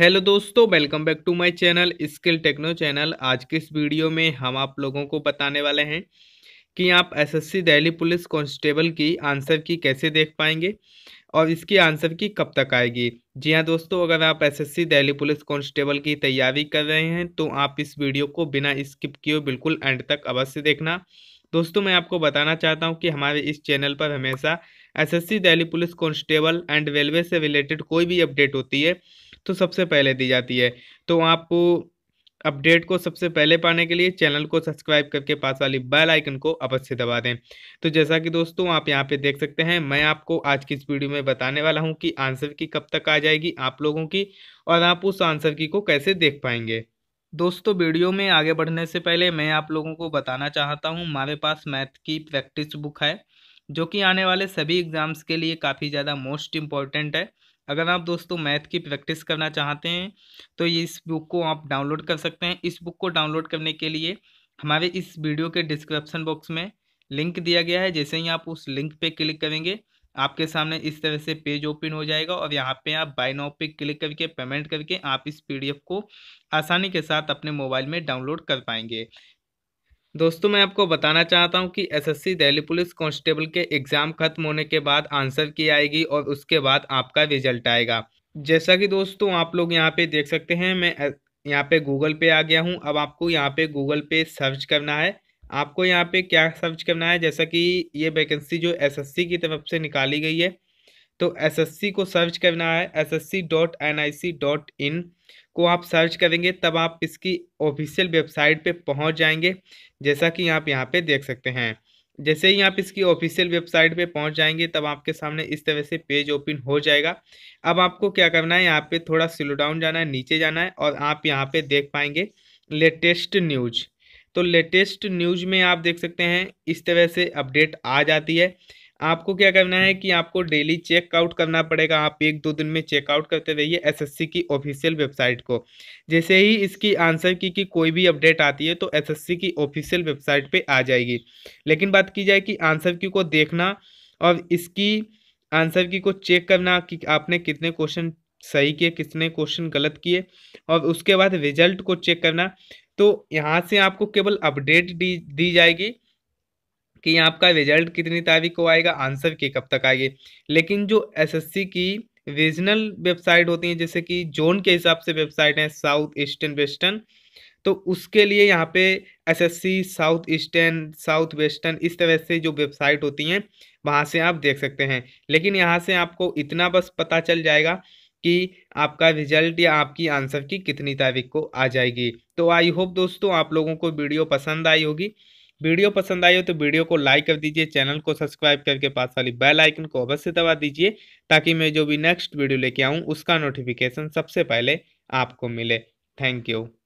hello दोस्तों welcome back to my channel skill techno channel आज के इस वीडियो में हम आप लोगों को बताने वाले हैं कि आप एसएससी दिल्ली पुलिस कांस्टेबल की आंसर की कैसे देख पाएंगे और इसकी आंसर की कब तक आएगी जी हाँ दोस्तों अगर आप एसएससी दिल्ली पुलिस कांस्टेबल की तैयारी कर रहे हैं तो आप इस वीडियो को बिना स्किप किए बिल्कुल एंड तक अवश्य देखना दोस्तों मैं आपको बताना चाहता हूं कि हमारे इस चैनल पर हमेशा SSC Delhi police constable and railway से रिलेटेड कोई भी अपडेट होती है तो सबसे पहले दी जाती है तो आप अपडेट को सबसे पहले पाने के लिए चैनल को सब्सक्राइब करके पास वाली बेल आइकन को अवश्य दबा दें तो जैसा कि दोस्तों आप यहाँ पे देख सकते हैं मैं आपको आज की इस वीडियो में बताने वाला हूँ कि आंसर की कब तक आ जाएगी आप लोगों की और आप उस आंसर की को कैसे देख पाएंगे दोस्तों वीडियो में आगे बढ़ने से पहले मैं आप लोगों को बताना चाहता हूँ हमारे पास मैथ की प्रैक्टिस बुक है जो कि आने वाले सभी एग्ज़ाम्स के लिए काफ़ी ज़्यादा मोस्ट इम्पॉर्टेंट है अगर आप दोस्तों मैथ की प्रैक्टिस करना चाहते हैं तो ये इस बुक को आप डाउनलोड कर सकते हैं इस बुक को डाउनलोड करने के लिए हमारे इस वीडियो के डिस्क्रिप्शन बॉक्स में लिंक दिया गया है जैसे ही आप उस लिंक पे क्लिक करेंगे आपके सामने इस तरह से पेज ओपन हो जाएगा और यहाँ पे आप बाय नाउ पे क्लिक करके पेमेंट करके आप इस पीडीएफ को आसानी के साथ अपने मोबाइल में डाउनलोड कर पाएंगे दोस्तों मैं आपको बताना चाहता हूं कि एसएससी दिल्ली पुलिस कांस्टेबल के एग्ज़ाम खत्म होने के बाद आंसर की आएगी और उसके बाद आपका रिजल्ट आएगा जैसा कि दोस्तों आप लोग यहां पे देख सकते हैं मैं यहाँ पे गूगल पे आ गया हूं अब आपको यहाँ पे गूगल पे सर्च करना है आपको यहाँ पे क्या सर्च करना है जैसा कि ये वैकेंसी जो एस की तरफ से निकाली गई है तो एस को सर्च करना है S dot N I C dot in को आप सर्च करेंगे तब आप इसकी ऑफिशियल वेबसाइट पे पहुंच जाएंगे जैसा कि आप यहाँ पे देख सकते हैं जैसे ही आप इसकी ऑफिशियल वेबसाइट पे पहुंच जाएंगे तब आपके सामने इस तरह से पेज ओपन हो जाएगा अब आपको क्या करना है यहाँ पे थोड़ा स्लो डाउन जाना है नीचे जाना है और आप यहाँ पे देख पाएंगे लेटेस्ट न्यूज तो लेटेस्ट न्यूज में आप देख सकते हैं इस तरह से अपडेट आ जाती है आपको क्या करना है कि आपको डेली चेकआउट करना पड़ेगा आप एक दो दिन में चेकआउट करते रहिए एसएससी की ऑफिशियल वेबसाइट को जैसे ही इसकी आंसर की कि कोई भी अपडेट आती है तो एसएससी की ऑफिशियल वेबसाइट पे आ जाएगी लेकिन बात की जाए कि आंसर की को देखना और इसकी आंसर की को चेक करना कि आपने कितने क्वेश्चन सही किए कितने क्वेश्चन गलत किए और उसके बाद रिजल्ट को चेक करना तो यहाँ से आपको केवल अपडेट दी दी जाएगी कि आपका रिजल्ट कितनी तारीख को आएगा आंसर के कब तक आएगी लेकिन जो एसएससी की रीजनल वेबसाइट होती हैं जैसे कि जोन के हिसाब से वेबसाइट हैं साउथ ईस्टर्न वेस्टर्न तो उसके लिए यहाँ पे SSC south eastern south western इस तरह से जो वेबसाइट होती हैं वहाँ से आप देख सकते हैं लेकिन यहाँ से आपको इतना बस पता चल जाएगा कि आपका रिजल्ट या आपकी आंसर की कितनी तारीख को आ जाएगी तो आई होप दोस्तों आप लोगों को वीडियो पसंद आई होगी वीडियो पसंद आई हो तो वीडियो को लाइक कर दीजिए चैनल को सब्सक्राइब करके पास वाली बेल आइकन को अवश्य दबा दीजिए ताकि मैं जो भी नेक्स्ट वीडियो लेके आऊँ उसका नोटिफिकेशन सबसे पहले आपको मिले थैंक यू